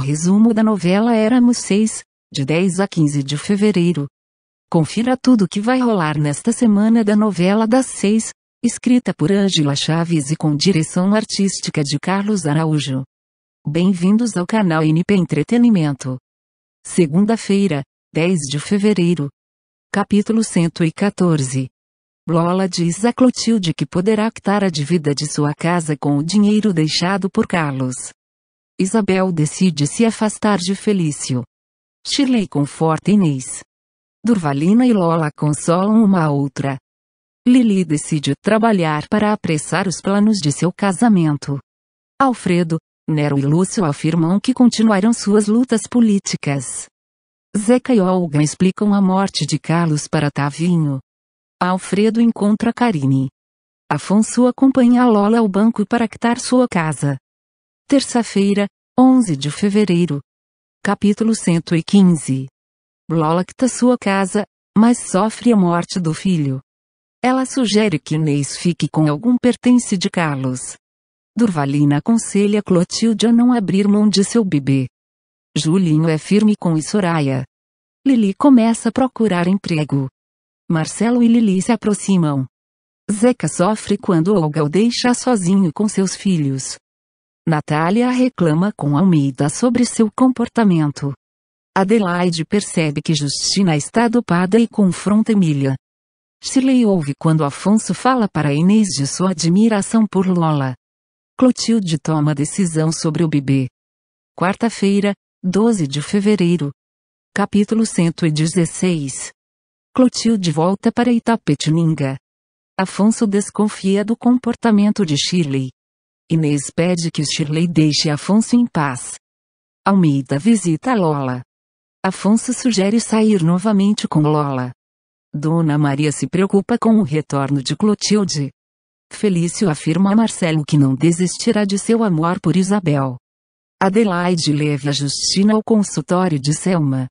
Resumo da novela Éramos 6, de 10 a 15 de fevereiro. Confira tudo o que vai rolar nesta semana da novela das 6, escrita por Ângela Chaves e com direção artística de Carlos Araújo. Bem-vindos ao canal NP Entretenimento. Segunda-feira, 10 de fevereiro. Capítulo 114. Lola diz a Clotilde que poderá quitar a dívida de sua casa com o dinheiro deixado por Carlos. Isabel decide se afastar de Felício. Shirley conforta Inês. Durvalina e Lola consolam uma a outra. Lili decide trabalhar para apressar os planos de seu casamento. Alfredo, Nero e Lúcio afirmam que continuarão suas lutas políticas. Zeca e Olga explicam a morte de Carlos para Tavinho. Alfredo encontra Karine. Afonso acompanha Lola ao banco para quitar sua casa. Terça-feira, 11 de fevereiro. Capítulo 115. Lola quita sua casa, mas sofre a morte do filho. Ela sugere que Inês fique com algum pertence de Carlos. Durvalina aconselha Clotilde a não abrir mão de seu bebê. Julinho é firme com Soraya. Lili começa a procurar emprego. Marcelo e Lili se aproximam. Zeca sofre quando Olga o deixa sozinho com seus filhos. Natália reclama com Almeida sobre seu comportamento. Adelaide percebe que Justina está dopada e confronta Emília. Shirley ouve quando Afonso fala para Inês de sua admiração por Lola. Clotilde toma decisão sobre o bebê. Quarta-feira, 12 de fevereiro. Capítulo 116. Clotilde volta para Itapetininga. Afonso desconfia do comportamento de Shirley. Inês pede que Shirley deixe Afonso em paz. Almeida visita Lola. Afonso sugere sair novamente com Lola. Dona Maria se preocupa com o retorno de Clotilde. Felício afirma a Marcelo que não desistirá de seu amor por Isabel. Adelaide leva Justina ao consultório de Selma.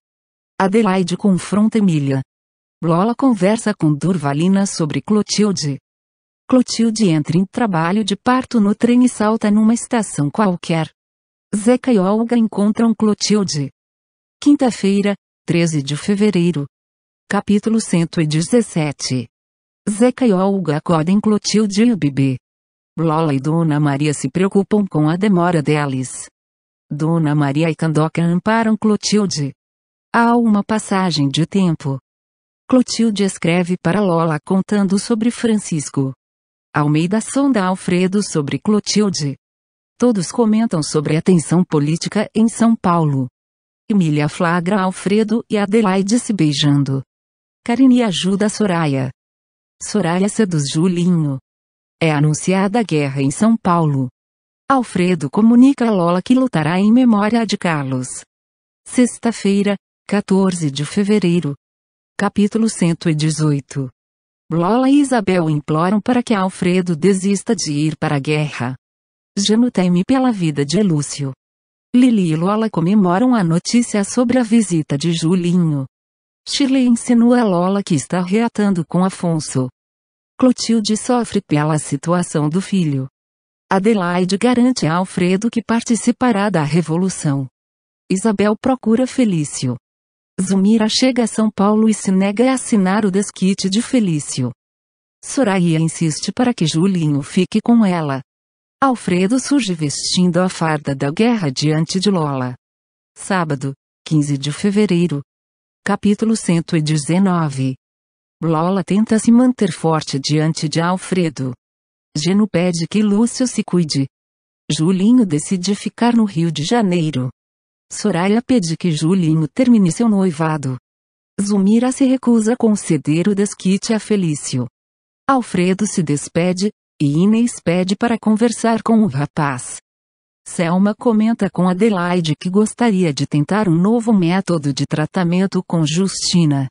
Adelaide confronta Emília. Lola conversa com Durvalina sobre Clotilde. Clotilde entra em trabalho de parto no trem e salta numa estação qualquer. Zeca e Olga encontram Clotilde. Quinta-feira, 13 de fevereiro. Capítulo 117. Zeca e Olga acordem Clotilde e o bebê. Lola e Dona Maria se preocupam com a demora deles. Dona Maria e Candoca amparam Clotilde. Há uma passagem de tempo. Clotilde escreve para Lola contando sobre Francisco. Almeida sonda Alfredo sobre Clotilde. Todos comentam sobre a tensão política em São Paulo. Emília flagra Alfredo e Adelaide se beijando. Karine ajuda Soraya. Soraya seduz Julinho. É anunciada a guerra em São Paulo. Alfredo comunica a Lola que lutará em memória de Carlos. Sexta-feira, 14 de fevereiro. Capítulo 118 Lola e Isabel imploram para que Alfredo desista de ir para a guerra. Jano teme pela vida de Lúcio. Lili e Lola comemoram a notícia sobre a visita de Julinho. Chile insinua Lola que está reatando com Afonso. Clotilde sofre pela situação do filho. Adelaide garante a Alfredo que participará da revolução. Isabel procura Felício. Zumira chega a São Paulo e se nega a assinar o desquite de Felício. Soraya insiste para que Julinho fique com ela. Alfredo surge vestindo a farda da guerra diante de Lola. Sábado, 15 de fevereiro. Capítulo 119. Lola tenta se manter forte diante de Alfredo. Geno pede que Lúcio se cuide. Julinho decide ficar no Rio de Janeiro. Soraya pede que Julinho termine seu noivado. Zumira se recusa a conceder o desquite a Felício. Alfredo se despede, e Inês pede para conversar com o rapaz. Selma comenta com Adelaide que gostaria de tentar um novo método de tratamento com Justina.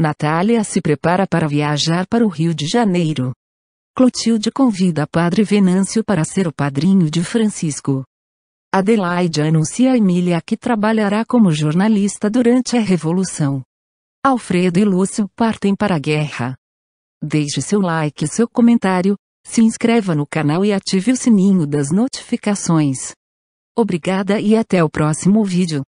Natália se prepara para viajar para o Rio de Janeiro. Clotilde convida Padre Venâncio para ser o padrinho de Francisco. Adelaide anuncia a Emília que trabalhará como jornalista durante a Revolução. Alfredo e Lúcio partem para a guerra. Deixe seu like e seu comentário, se inscreva no canal e ative o sininho das notificações. Obrigada e até o próximo vídeo.